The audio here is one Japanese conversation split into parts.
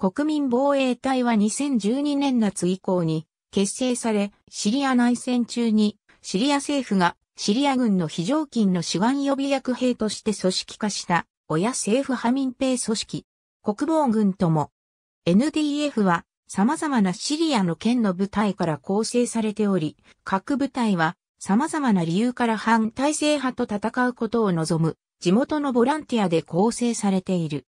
国民防衛隊は2012年夏以降に結成され、シリア内戦中にシリア政府がシリア軍の非常勤の志願予備役兵として組織化した親政府派民兵組織、国防軍とも NDF は様々なシリアの県の部隊から構成されており、各部隊は様々な理由から反体制派と戦うことを望む地元のボランティアで構成されている。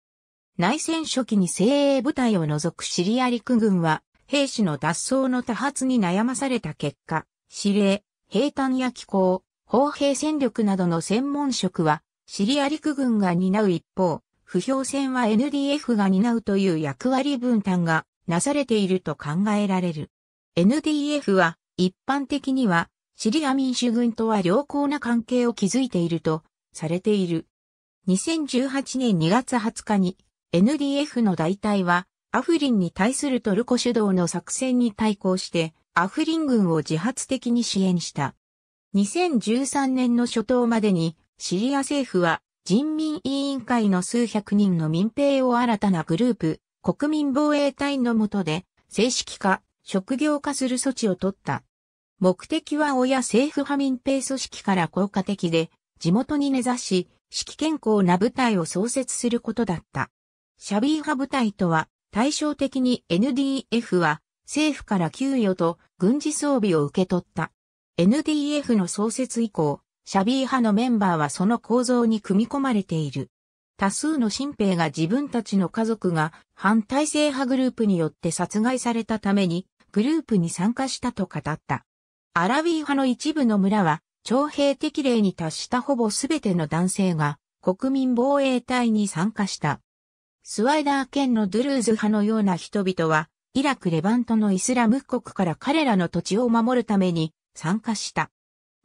内戦初期に精鋭部隊を除くシリア陸軍は、兵士の脱走の多発に悩まされた結果、指令、兵隊や機構、砲兵戦力などの専門職は、シリア陸軍が担う一方、不評戦は NDF が担うという役割分担がなされていると考えられる。NDF は一般的にはシリア民主軍とは良好な関係を築いているとされている。2018年2月20日に NDF の大隊は、アフリンに対するトルコ主導の作戦に対抗して、アフリン軍を自発的に支援した。2013年の初頭までに、シリア政府は、人民委員会の数百人の民兵を新たなグループ、国民防衛隊の下で、正式化、職業化する措置を取った。目的は親政府派民兵組織から効果的で、地元に根ざし、指揮健康な部隊を創設することだった。シャビー派部隊とは、対照的に NDF は政府から給与と軍事装備を受け取った。NDF の創設以降、シャビー派のメンバーはその構造に組み込まれている。多数の新兵が自分たちの家族が反体制派グループによって殺害されたためにグループに参加したと語った。アラビー派の一部の村は徴兵適齢に達したほぼ全ての男性が国民防衛隊に参加した。スワイダー県のドゥルーズ派のような人々は、イラク・レバントのイスラム国から彼らの土地を守るために参加した。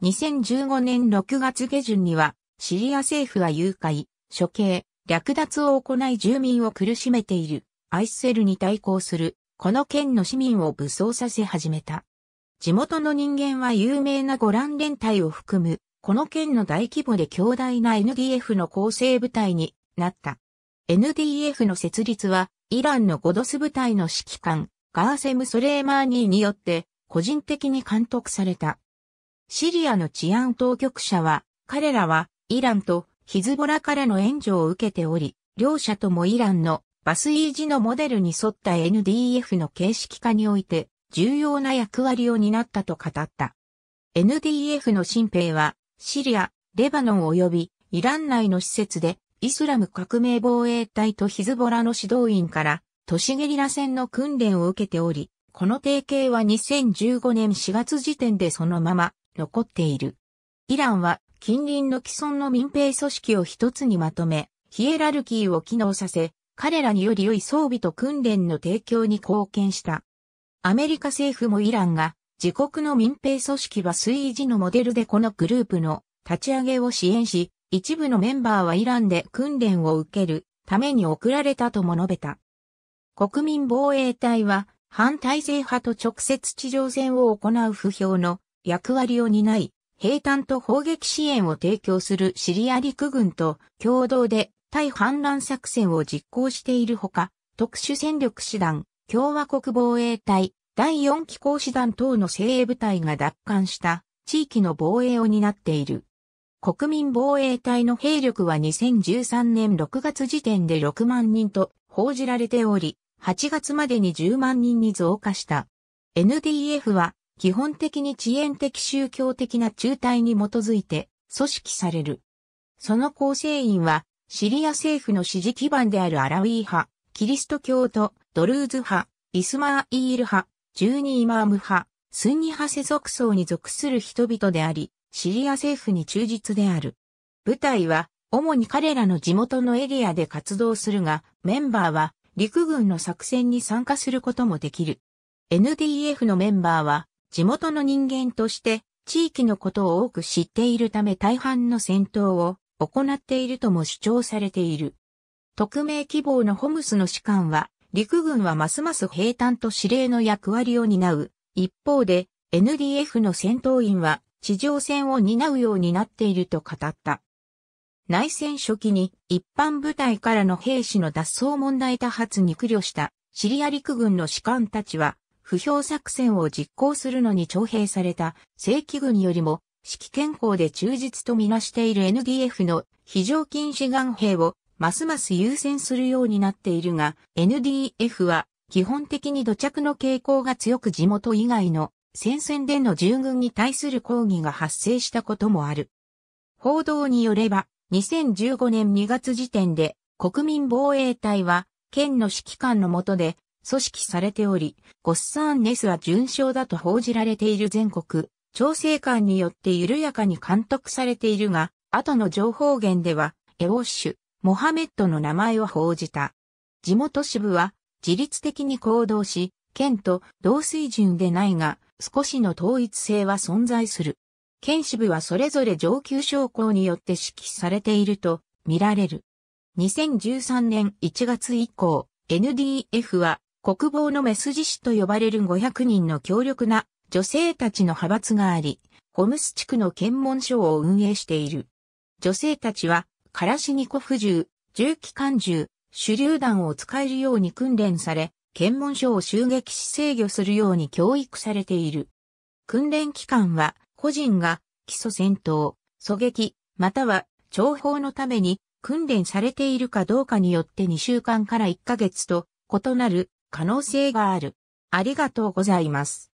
2015年6月下旬には、シリア政府は誘拐、処刑、略奪を行い住民を苦しめている、アイスセルに対抗する、この県の市民を武装させ始めた。地元の人間は有名なゴラン連隊を含む、この県の大規模で強大な NDF の構成部隊になった。NDF の設立は、イランのゴドス部隊の指揮官、ガーセム・ソレーマーニーによって、個人的に監督された。シリアの治安当局者は、彼らは、イランとヒズボラからの援助を受けており、両者ともイランのバスイージのモデルに沿った NDF の形式化において、重要な役割を担ったと語った。NDF の新兵は、シリア、レバノン及びイラン内の施設でイスラム革命防衛隊とヒズボラの指導員から都市ゲリラ戦の訓練を受けており、この提携は2015年4月時点でそのまま残っている。イランは近隣の既存の民兵組織を一つにまとめ、ヒエラルキーを機能させ、彼らにより良い装備と訓練の提供に貢献した。アメリカ政府もイランが自国の民兵組織は水位時のモデルでこのグループの立ち上げを支援し、一部のメンバーはイランで訓練を受けるために送られたとも述べた。国民防衛隊は反体制派と直接地上戦を行う不評の役割を担い、兵坦と砲撃支援を提供するシリア陸軍と共同で対反乱作戦を実行しているほか、特殊戦力師団、共和国防衛隊、第4機構師団等の精鋭部隊が奪還した地域の防衛を担っている。国民防衛隊の兵力は2013年6月時点で6万人と報じられており、8月までに10万人に増加した。NDF は基本的に遅延的宗教的な中隊に基づいて組織される。その構成員はシリア政府の支持基盤であるアラウィー派、キリスト教徒、ドルーズ派、イスマーイール派、ジューニーマーム派、スンニ派世俗層に属する人々であり、シリア政府に忠実である。部隊は、主に彼らの地元のエリアで活動するが、メンバーは、陸軍の作戦に参加することもできる。NDF のメンバーは、地元の人間として、地域のことを多く知っているため大半の戦闘を行っているとも主張されている。匿名希望のホムスの士官は、陸軍はますます兵隊と司令の役割を担う。一方で、NDF の戦闘員は地上戦を担うようになっていると語った。内戦初期に一般部隊からの兵士の脱走問題多発に苦慮したシリア陸軍の士官たちは不評作戦を実行するのに徴兵された正規軍よりも指揮健康で忠実とみなしている NDF の非常勤志願兵をますます優先するようになっているが NDF は基本的に土着の傾向が強く地元以外の戦線での従軍に対する抗議が発生したこともある。報道によれば、2015年2月時点で国民防衛隊は県の指揮官のもとで組織されており、ゴッサンネスは順調だと報じられている全国、調整官によって緩やかに監督されているが、後の情報源では、エウォッシュ、モハメットの名前を報じた。地元支部は自律的に行動し、県と同水準でないが、少しの統一性は存在する。県支部はそれぞれ上級将校によって指揮されていると見られる。2013年1月以降、NDF は国防のメス自氏と呼ばれる500人の強力な女性たちの派閥があり、ホムス地区の検問所を運営している。女性たちは、カラシニコフ銃、銃機関銃、手榴弾を使えるように訓練され、検問所を襲撃し制御するように教育されている。訓練期間は、個人が基礎戦闘、狙撃、または諜報のために訓練されているかどうかによって2週間から1ヶ月と異なる可能性がある。ありがとうございます。